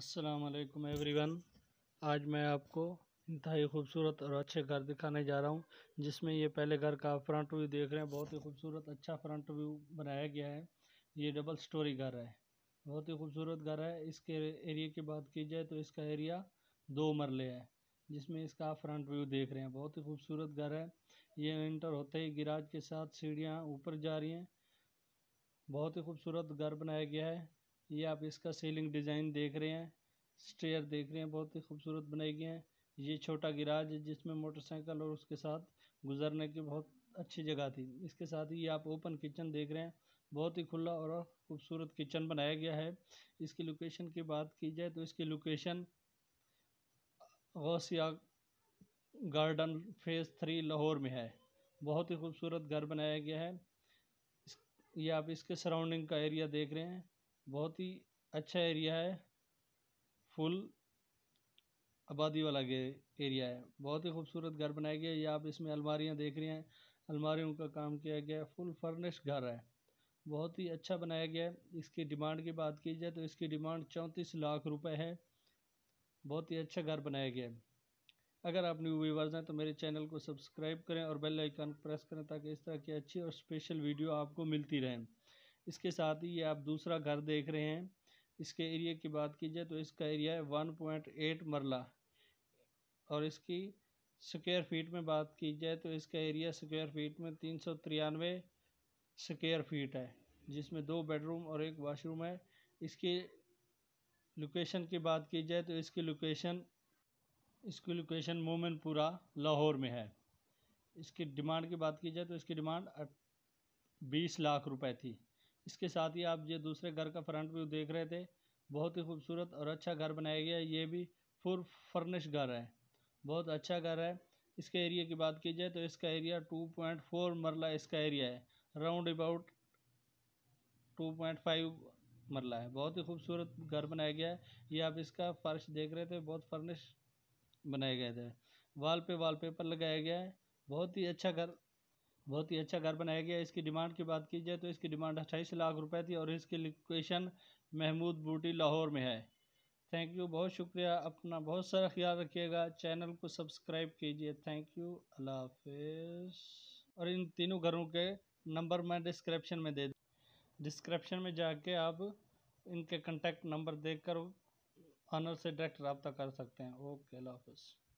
असलकम एवरीवन आज मैं आपको इंतहाई खूबसूरत और अच्छे घर दिखाने जा रहा हूँ जिसमें ये पहले घर का फ्रंट व्यू देख रहे हैं बहुत ही खूबसूरत अच्छा फ्रंट व्यू बनाया गया है ये डबल स्टोरी घर है बहुत ही खूबसूरत घर है इसके एरिए की बात की जाए तो इसका एरिया दो मरले है जिसमें इसका फ्रंट व्यू देख रहे हैं बहुत ही खूबसूरत घर है ये इंटर होते ही गिराज के साथ सीढ़ियाँ ऊपर जा रही हैं बहुत ही खूबसूरत घर बनाया गया है ये आप इसका सीलिंग डिजाइन देख रहे हैं स्टेयर देख रहे हैं बहुत ही खूबसूरत बनाई गई हैं ये छोटा गिराज है जिसमें मोटरसाइकिल और उसके साथ गुजरने की बहुत अच्छी जगह थी इसके साथ ही ये आप ओपन किचन देख रहे हैं बहुत ही खुला और खूबसूरत किचन बनाया गया है इसकी लोकेशन की बात की जाए तो इसकी location Ghousia garden phase three Lahore में है बहुत ही खूबसूरत घर बनाया गया है ये आप इसके सराउंडिंग का एरिया देख रहे हैं बहुत ही अच्छा एरिया है फुल आबादी वाला एरिया है बहुत ही खूबसूरत घर बनाया गया है ये आप इसमें अलमारियां देख रहे हैं अलमारियों का काम किया गया है फुल फर्निश्ड घर है बहुत ही अच्छा बनाया गया है इसकी डिमांड की बात की जाए तो इसकी डिमांड चौंतीस लाख रुपए है बहुत ही अच्छा घर बनाया गया है अगर आप न्यू व्यूवर्स हैं तो मेरे चैनल को सब्सक्राइब करें और बेल आइकन प्रेस करें ताकि इस तरह की अच्छी और स्पेशल वीडियो आपको मिलती रहें इसके साथ ही ये आप दूसरा घर देख रहे हैं इसके एरिया की बात की जाए तो इसका एरिया है वन पॉइंट एट मरला और इसकी स्क्वायर फीट में बात की जाए तो इसका एरिया स्क्वायर फीट में तीन सौ तिरानवे स्क्वायर फीट है जिसमें दो बेडरूम और एक वाशरूम है इसकी लोकेशन की बात की जाए तो इसकी लोकेशन इसकी लोकेशन मोमिनपुरा लाहौर में है इसकी डिमांड की बात की जाए तो इसकी डिमांड बीस लाख रुपए थी इसके साथ ही आप ये दूसरे घर का फ्रंट व्यू देख रहे थे बहुत ही खूबसूरत और अच्छा घर बनाया गया है ये भी फुल फर्निश घर है बहुत अच्छा घर है इसके एरिया की बात की जाए तो इसका एरिया टू पॉइंट फोर मरला इसका एरिया है round about two point five marla है बहुत ही खूबसूरत घर बनाया गया है ये आप इसका फर्श देख रहे थे बहुत फर्निश बनाए गए थे वाल पे पेपर लगाया गया है बहुत ही अच्छा घर बहुत ही अच्छा घर बनाया गया इसकी डिमांड की बात की जाए तो इसकी डिमांड अट्ठाईस लाख रुपए थी और इसकी लोकेशन महमूद बूटी लाहौर में है थैंक यू बहुत शुक्रिया अपना बहुत सारा ख्याल रखिएगा चैनल को सब्सक्राइब कीजिए थैंक यू अल्लाह हाफ और इन तीनों घरों के नंबर मैं डिस्क्रिप्शन में दे दूँ डिस्क्रिप्शन में जाके आप इनके कंटेक्ट नंबर देख कर ऑनर से डायरेक्ट रबता कर सकते हैं ओके अल्लाह हाफिज़